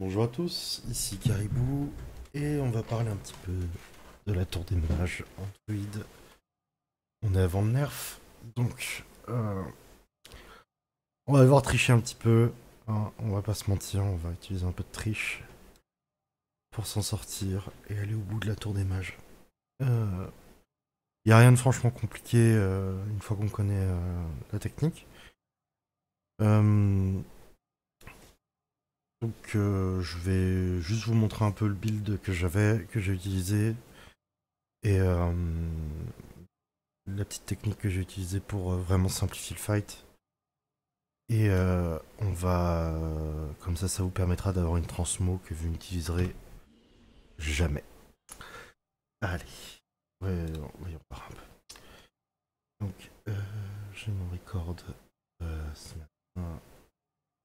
Bonjour à tous, ici Caribou, et on va parler un petit peu de la tour des mages en On est avant le nerf, donc euh, on va devoir tricher un petit peu, hein, on va pas se mentir, on va utiliser un peu de triche pour s'en sortir et aller au bout de la tour des mages. Il euh, n'y a rien de franchement compliqué euh, une fois qu'on connaît la technique. Donc euh, je vais juste vous montrer un peu le build que j'avais, que j'ai utilisé et euh, la petite technique que j'ai utilisée pour euh, vraiment simplifier le fight. Et on va, comme ça, ça vous permettra d'avoir une transmo que vous n'utiliserez jamais. Allez, ouais, on un peu. Donc, je mon record ce matin.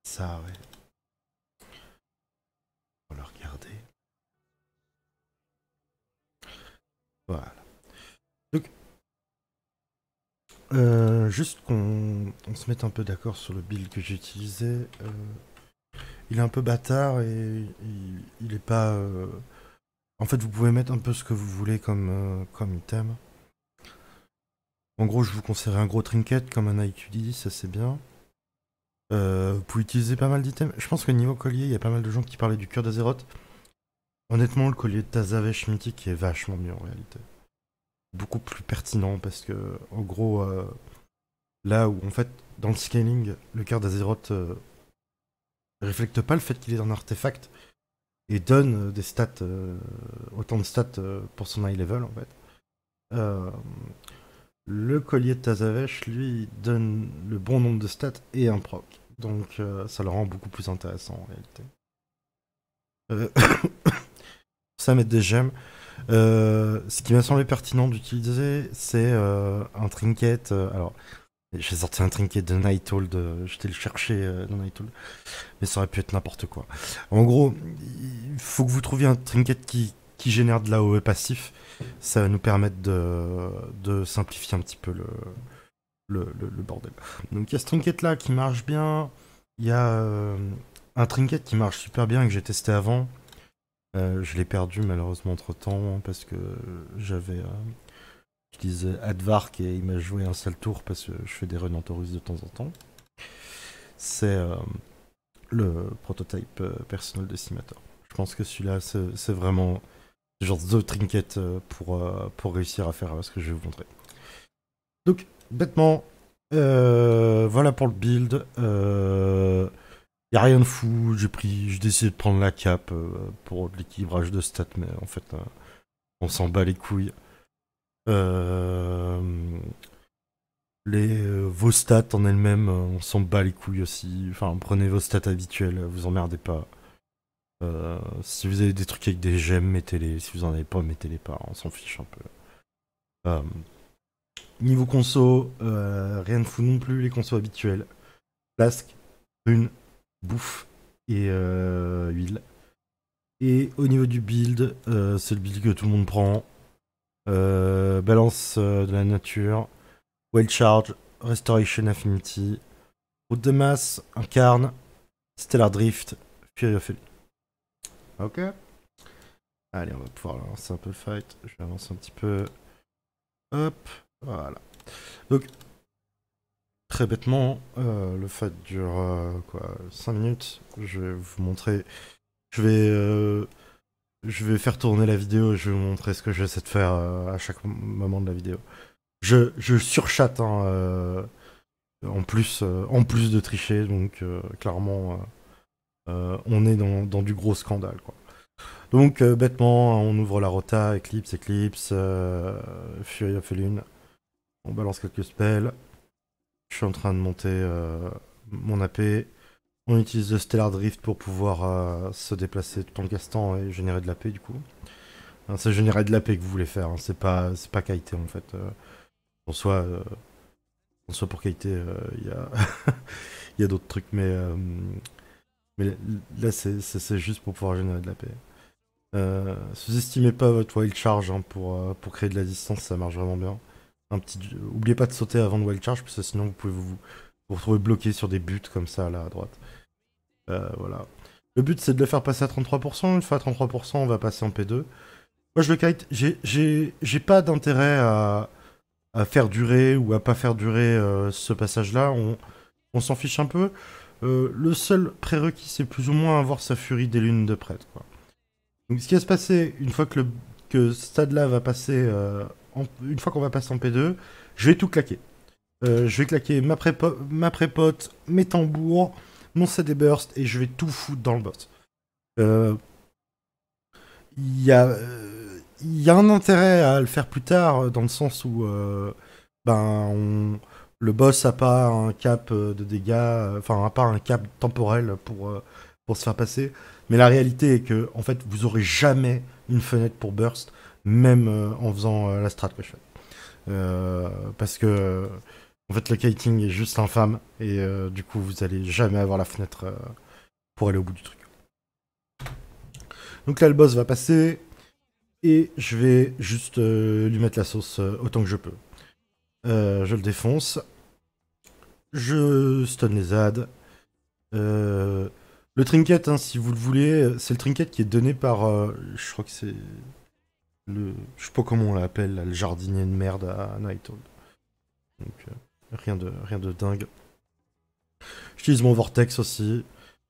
Ça, ouais. Voilà. Donc, euh, juste qu'on se mette un peu d'accord sur le build que j'ai utilisé. Euh, il est un peu bâtard et il, n'est est pas. Euh, en fait, vous pouvez mettre un peu ce que vous voulez comme, comme item. En gros, je vous conseillerais un gros trinket comme un IQD, ça c'est bien. vous pouvez utiliser pas mal d'items. Je pense que niveau collier, il y a pas mal de gens qui parlaient du cœur d'Azeroth. Honnêtement, le collier de Tazavesh mythique est vachement mieux en réalité. Beaucoup plus pertinent parce que, en gros, là où en fait, dans le scaling, le cœur d'Azeroth reflète pas le fait qu'il est un artefact et donne des stats, autant de stats pour son high level en fait. le collier de Tazavesh, lui, donne le bon nombre de stats et un proc. Donc ça le rend beaucoup plus intéressant en réalité ça mettre des gemmes. Euh, ce qui m'a semblé pertinent d'utiliser, c'est euh, un trinket. Euh, alors, j'ai sorti un trinket de Nighthold, j'étais le chercher dans Nighthold, mais ça aurait pu être n'importe quoi. En gros, il faut que vous trouviez un trinket qui, génère de la l'AOE passif. Ça va nous permettre de, simplifier un petit peu le, le bordel. Donc, il y a ce trinket là qui marche bien. Il y a un trinket qui marche super bien que j'ai testé avant euh, je l'ai perdu malheureusement entre temps hein, parce que j'avais euh, utilisé Advark et il m'a joué un sale tour parce que je fais des runs en Taurus de temps en temps. C'est euh, le prototype euh, personnel de Simator. Je pense que celui-là, c'est vraiment genre The Trinket pour, pour réussir à faire ce que je vais vous montrer. Donc, bêtement, voilà pour le build. Y'a rien de fou. J'ai pris, j'ai décidé de prendre la cape euh, pour l'équilibrage de stats, mais en fait, euh, on s'en bat les couilles. Euh, les, vos stats en elles-mêmes, on s'en bat les couilles aussi. Enfin, prenez vos stats habituelles, vous emmerdez pas. si vous avez des trucs avec des gemmes, mettez-les. Si vous en avez pas, mettez-les pas. On s'en fiche un peu. niveau conso, rien de fou non plus, les consos habituels. Flasque, rune, bouffe et euh, huile. Et au niveau du build, euh, c'est le build que tout le monde prend. Euh, balance de la nature, Wild Charge, Restoration Affinity, Route de masse, Incarne, Stellar Drift, Fury of Ok. Allez, on va pouvoir lancer un peu le fight. Je vais un petit peu. Hop, voilà. Donc, Très bêtement, euh, le fait dure euh, quoi 5 minutes. Je vais vous montrer. Je vais, euh, je vais faire tourner la vidéo. Je vais vous montrer ce que j'essaie de faire à chaque moment de la vidéo. Je, je surchatte hein, en plus, en plus de tricher. Donc clairement, on est dans, du gros scandale quoi. Donc bêtement, on ouvre la rota, Eclipse, Eclipse, Fury of lune. On balance quelques spells. Je suis en train de monter euh, mon AP. On utilise le Stellar Drift pour pouvoir euh, se déplacer tout en castant et générer de la l'AP du coup. c'est générer de l'AP que vous voulez faire, hein. c'est pas c'est pas qualité en fait. On euh. en, soi, pour qualité, il y a, d'autres trucs, mais, mais là c'est juste pour pouvoir générer de l'AP. Euh, Sous-estimez pas votre wild charge hein, pour, pour créer de la distance, ça marche vraiment bien petit. Oubliez pas de sauter avant de wild charge, parce que sinon vous pouvez vous, retrouver bloqué sur des buts comme ça là à droite. Euh, voilà. Le but c'est de le faire passer à 33%. Une fois à 33%, on va passer en P2. Moi je le kite. J'ai pas d'intérêt à, à, faire durer ou à pas faire durer euh, ce passage là. On, s'en fiche un peu. Euh, le seul prérequis c'est plus ou moins avoir sa furie des lunes de prêtre. Quoi. Donc ce qui va se passer une fois que, le, que ce stade là va passer une fois qu'on va passer en P2, je vais tout claquer. Euh, je vais claquer ma, prépote, mes tambours, mon CD burst et je vais tout foutre dans le boss. Euh, il y, y, a un intérêt à le faire plus tard euh, dans le sens où ben, le boss n'a pas un cap de dégâts, enfin, n'a pas un cap temporel pour, pour se faire passer. Mais la réalité est que en fait, vous aurez jamais une fenêtre pour burst même euh, en faisant euh, la strat que euh, je parce que en fait, le kiting est juste infâme et du coup, vous allez jamais avoir la fenêtre pour aller au bout du truc. Donc là, le boss va passer et je vais juste lui mettre la sauce autant que je peux. je le défonce. Je stun les Euh, le trinket, hein, si vous le voulez, c'est le trinket qui est donné par. je crois que c'est le, je sais pas comment on l'appelle, le jardinier de merde à Nighthold. Donc euh, rien de rien de dingue. J'utilise mon vortex aussi.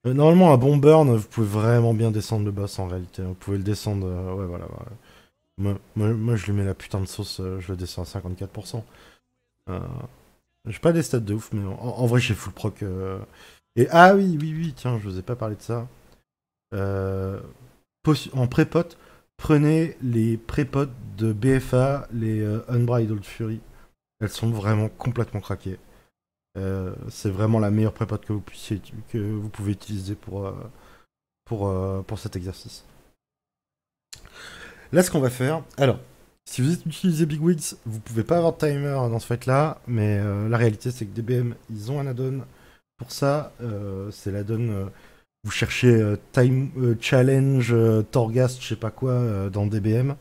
Euh, normalement, normalement, bon burn, vous pouvez vraiment bien descendre le boss en réalité. Vous pouvez le descendre. Euh, ouais, voilà. Moi, je lui mets la putain de sauce, je le descends à 54%. J'ai pas des stats de ouf, mais en, vrai, j'ai full proc. Et ah oui, oui, oui, tiens, je vous ai pas parlé de ça. en pré-pote, Prenez les prépotes de BFA, les euh, Unbridled Fury. Elles sont vraiment complètement craquées. Euh, c'est vraiment la meilleure prépote que vous, pouvez utiliser pour, euh, pour, pour cet exercice. Là, ce qu'on va faire. Alors, si vous utilisez Big Wigs, vous pouvez pas avoir de timer dans ce fight-là, mais la réalité, c'est que DBM, ils ont un add-on pour ça. c'est l'addon vous cherchez euh, Time euh, Challenge euh, torgast, je sais pas quoi, dans DBM.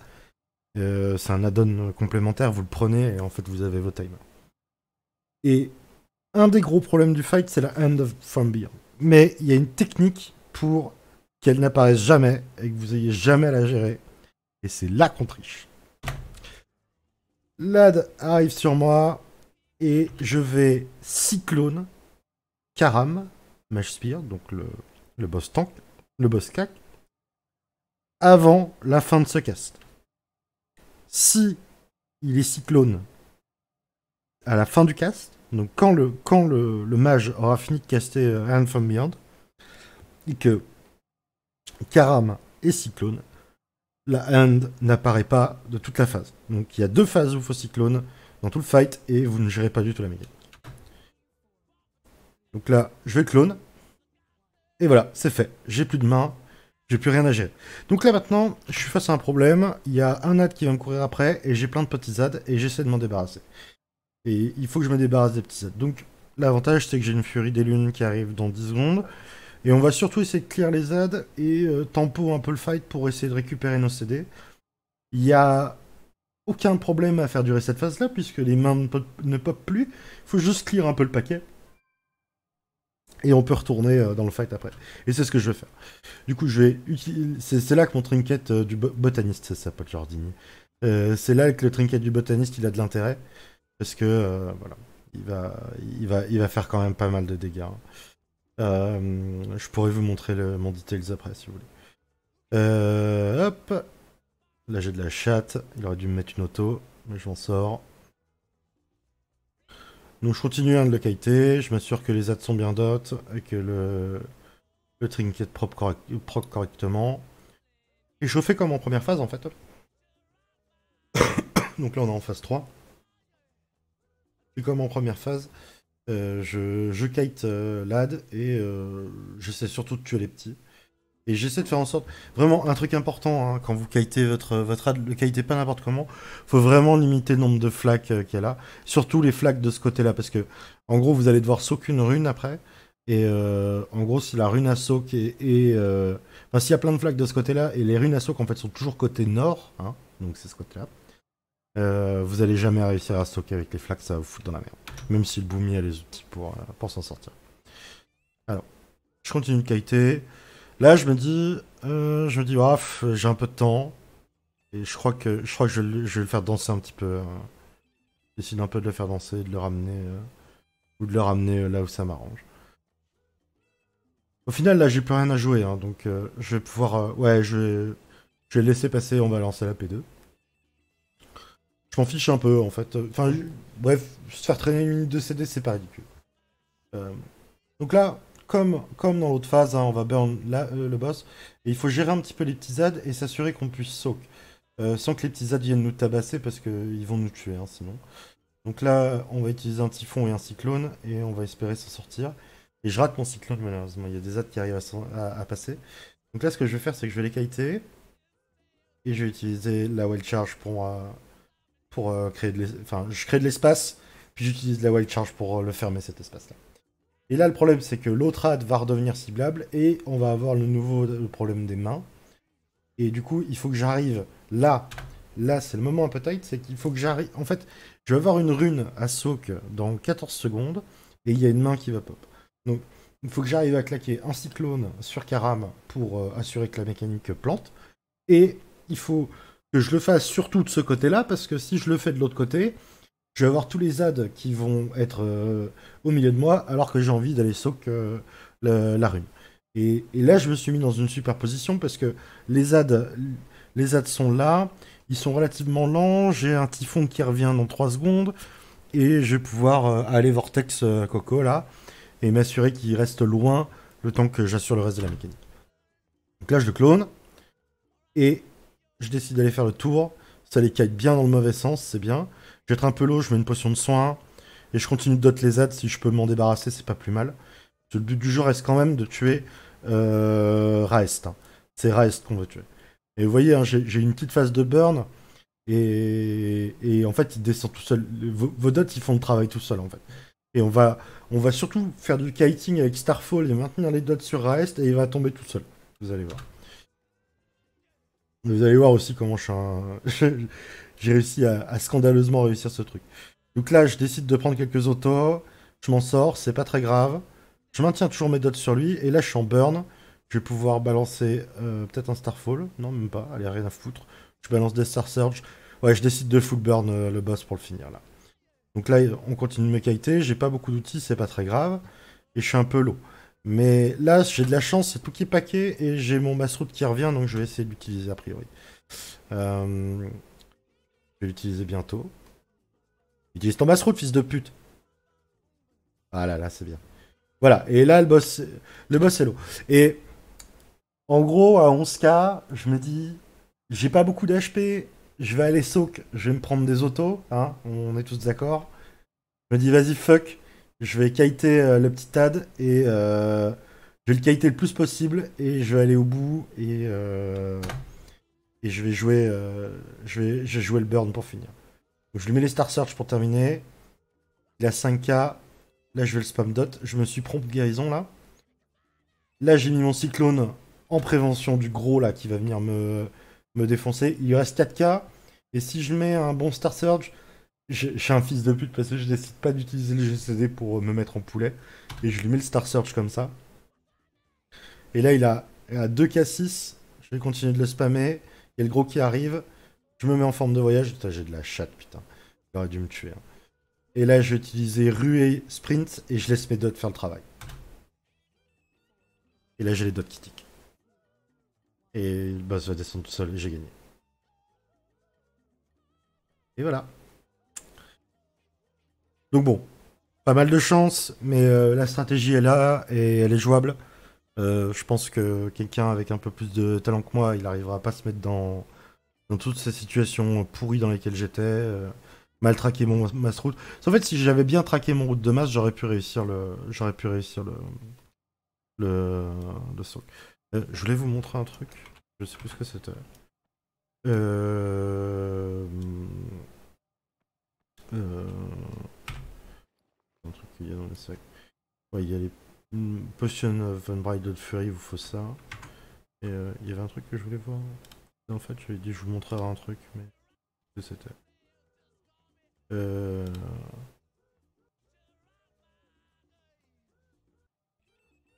c'est un add-on complémentaire, vous le prenez et en fait vous avez vos timers. Et un des gros problèmes du fight, c'est la Hand of From Mais il y a une technique pour qu'elle n'apparaisse jamais et que vous ayez jamais à la gérer. Et c'est la qu'on triche. L'ad arrive sur moi et je vais cyclone Karam, Mage Spear, donc le, le boss tank, le boss cac, avant la fin de ce cast. Si il est cyclone à la fin du cast, donc quand le, le, mage aura fini de caster euh, Hand from Beyond, et que Karam est cyclone, la hand n'apparaît pas de toute la phase. Donc il y a deux phases où il faut cyclone dans tout le fight et vous ne gérez pas du tout la mécanique. Donc là, je vais clone. Et voilà, c'est fait. J'ai plus de mains j'ai plus rien à gérer. Donc là maintenant, je suis face à un problème. Il y a un ad qui va me courir après et j'ai plein de petits ads et j'essaie de m'en débarrasser. Et il faut que je me débarrasse des petits ads. Donc l'avantage c'est que j'ai une furie des lunes qui arrive dans 10 secondes. Et on va surtout essayer de clear les ads et euh, tempo un peu le fight pour essayer de récupérer nos CD. Il n'y a aucun problème à faire durer cette phase là puisque les mains ne, popent plus. Il faut juste clear un peu le paquet. Et on peut retourner euh, dans le fight après. Et c'est ce que je vais faire. Du coup, je vais utiliser. C'est là que mon trinket euh, du botaniste, botaniste, ça s'appelle Jardini. Euh, c'est là que le trinket du botaniste, il a de l'intérêt. Parce que, voilà. Il va, il, va, il va faire quand même pas mal de dégâts. Hein. je pourrais vous montrer mon details après, si vous voulez. hop. Là, j'ai de la chatte. Il aurait dû me mettre une auto. Mais j'en sors. Donc je continue de le kiter, je m'assure que les ads sont bien et que le, trinket proc correctement. Et je fais comme en première phase en fait. Donc là on est en phase 3. Et comme en première phase, euh, je, kite euh, l'ad et euh, j'essaie surtout de tuer les petits. Et j'essaie de faire en sorte, vraiment un truc important, hein, quand vous kitez votre, votre ad, le pas n'importe comment, faut vraiment limiter le nombre de flaques euh, qu'il a là, surtout les flaques de ce côté-là, parce que en gros vous allez devoir soak une rune après, et euh, en gros si la rune à soak est... Euh, enfin s'il y a plein de flaques de ce côté-là, et les runes à soak en fait sont toujours côté nord, hein, donc c'est ce côté-là, vous allez jamais réussir à stocker avec les flaques, ça va vous foutre dans la merde, même si le boomy a les outils pour, pour s'en sortir. Alors, je continue de qualité. Là, je me dis, euh, je me dis, waouh, j'ai un peu de temps. Et je crois que je crois que je, vais le faire danser un petit peu. Hein. décide un peu de le faire danser, de le ramener euh, ou de le ramener euh, là où ça m'arrange. Au final, là, j'ai plus rien à jouer, hein, donc je vais pouvoir, ouais, je vais, je vais laisser passer. On va lancer la P2. Je m'en fiche un peu, en fait. Enfin, bref, se faire traîner une minute de CD, c'est pas ridicule. donc là, comme, dans l'autre phase, hein, on va burn euh, le boss. Et il faut gérer un petit peu les petits ZAD et s'assurer qu'on puisse soak. Euh, sans que les petits ZAD viennent nous tabasser parce qu'ils vont nous tuer hein, sinon. Donc là, on va utiliser un typhon et un cyclone et on va espérer s'en sortir. Et je rate mon cyclone malheureusement, il y a des ZAD qui arrivent à, passer. Donc là, ce que je vais faire, c'est que je vais les kiter. Et je vais utiliser la wild charge pour, euh, pour créer de Enfin, je crée de l'espace, puis j'utilise la wild charge pour le fermer cet espace-là. Et là, le problème, c'est que l'autre ad va redevenir ciblable et on va avoir le nouveau problème des mains. Et du coup, il faut que j'arrive là. Là, c'est le moment peut-être, c'est qu'il faut que j'arrive. En fait, je vais avoir une rune à soak dans 14 secondes et il y a une main qui va pop. Donc, il faut que j'arrive à claquer un cyclone sur Karam pour euh, assurer que la mécanique plante. Et il faut que je le fasse surtout de ce côté-là, parce que si je le fais de l'autre côté, je vais avoir tous les ads qui vont être euh, au milieu de moi alors que j'ai envie d'aller soak euh, la, rune. rue. Et, là, je me suis mis dans une superposition parce que les ads, les sont là, ils sont relativement lents, j'ai un typhon qui revient dans 3 secondes et je vais pouvoir euh, aller vortex coco là et m'assurer qu'il reste loin le temps que j'assure le reste de la mécanique. Donc là, je le clone et je décide d'aller faire le tour. Ça les caille bien dans le mauvais sens, c'est bien. Je un peu l'eau, je mets une potion de soin. Et je continue de dot les aides si je peux m'en débarrasser, c'est pas plus mal. Le but du jeu reste quand même de tuer euh, Raest. C'est Raest qu'on veut tuer. Et vous voyez, hein, j'ai une petite phase de burn. Et, en fait, il descend tout seul. Vos, dots, ils font le travail tout seul en fait. Et on va, on va surtout faire du kiting avec Starfall et maintenir les dots sur Raest et il va tomber tout seul. Vous allez voir. Vous allez voir aussi comment je suis un... J'ai réussi à, scandaleusement réussir ce truc. Donc là, je décide de prendre quelques autos. Je m'en sors, c'est pas très grave. Je maintiens toujours mes dots sur lui. Et là, je suis en burn. Je vais pouvoir balancer euh, peut-être un Starfall. Non, même pas. Allez, rien à foutre. Je balance des Star Surge. Ouais, je décide de full burn euh, le boss pour le finir là. Donc là, on continue de me qualités. J'ai pas beaucoup d'outils, c'est pas très grave. Et je suis un peu low. Mais là, j'ai de la chance, c'est tout qui est paquet. Et j'ai mon route qui revient, donc je vais essayer de l'utiliser a priori. Euh vais l'utiliser bientôt. Utilise ton basse route, fils de pute. Ah là là, c'est bien. Voilà, et là, le boss, le boss c'est l'eau. Et en gros, à 11K, je me dis, j'ai pas beaucoup d'HP, je vais aller soak, je vais me prendre des autos, hein, on est tous d'accord. Je me dis, vas-y, fuck, je vais kiter euh, le petit TAD et euh, je vais le kiter le plus possible et je vais aller au bout et. Euh, et je vais jouer, euh, je, vais, je le burn pour finir. je lui mets les Star Search pour terminer. Il a 5K. Là, je vais le spam dot. Je me suis prompt guérison là. Là, j'ai mis mon cyclone en prévention du gros là qui va venir me, me défoncer. Il reste 4K. Et si je mets un bon Star search je suis un fils de pute parce que je décide pas d'utiliser le GCD pour euh, me mettre en poulet. Et je lui mets le Star search comme ça. Et là, il a, il a 2K6. Je vais continuer de le spammer. Il y a le gros qui arrive. Je me mets en forme de voyage. j'ai de la chatte, putain. Il aurait dû me tuer. Hein. Et là, je vais utiliser ruée, sprint, et je laisse mes dots faire le travail. Et là, j'ai les dots qui tiquent. Et le boss va descendre tout seul, et j'ai gagné. Et voilà. Donc bon, pas mal de chance, mais euh, la stratégie est là, et elle est jouable. Euh, je pense que quelqu'un avec un peu plus de talent que moi, il arrivera à se mettre dans, dans toutes ces situations pourries dans lesquelles j'étais, euh, mal traquer mon mass route. En fait, si j'avais bien traqué mon route de masse, j'aurais pu réussir le, j'aurais pu réussir le, le, le euh, je voulais vous montrer un truc. Je sais plus ce que c'était. Un truc qu'il y dans le sac. il y a les Mm, Potion of Unbridled Fury, vous faut ça. Et euh, il y avait un truc que je voulais voir. en fait, je lui ai dit je vous montrerai un truc, mais c'était. Euh...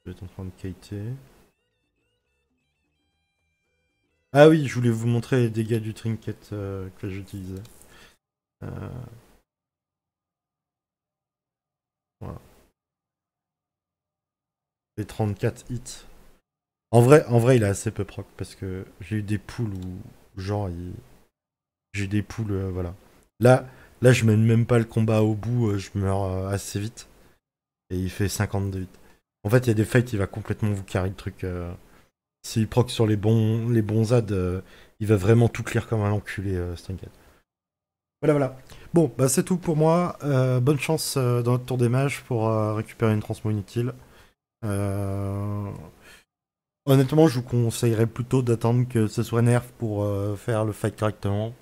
Je vais être en train de kiter. Ah oui, je voulais vous montrer les dégâts du trinket euh, que j'utilisais. Euh, 34 hits. En vrai, en vrai, il a assez peu proc parce que j'ai eu des poules où, genre, j'ai des poules, euh, voilà. Là, là, je mène même pas le combat au bout, euh, je meurs euh, assez vite. Et il fait 52 hits. En fait, il y a des fights, il va complètement vous carrer le truc. S'il proc sur les bons, les bons ads, il va vraiment tout clear comme un enculé, Stinket. Voilà, voilà. Bon, bah c'est tout pour moi. bonne chance dans notre tour des mages pour récupérer une transmo inutile. Euh, honnêtement, je vous conseillerais plutôt d'attendre que ce soit nerf pour euh, faire le fight correctement.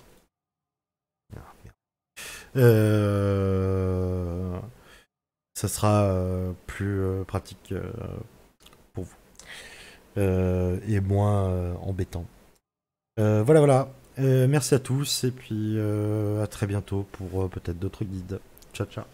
Euh, ça sera plus pratique pour vous et moins embêtant. voilà, voilà. merci à tous et puis à très bientôt pour peut-être d'autres guides. Ciao, ciao.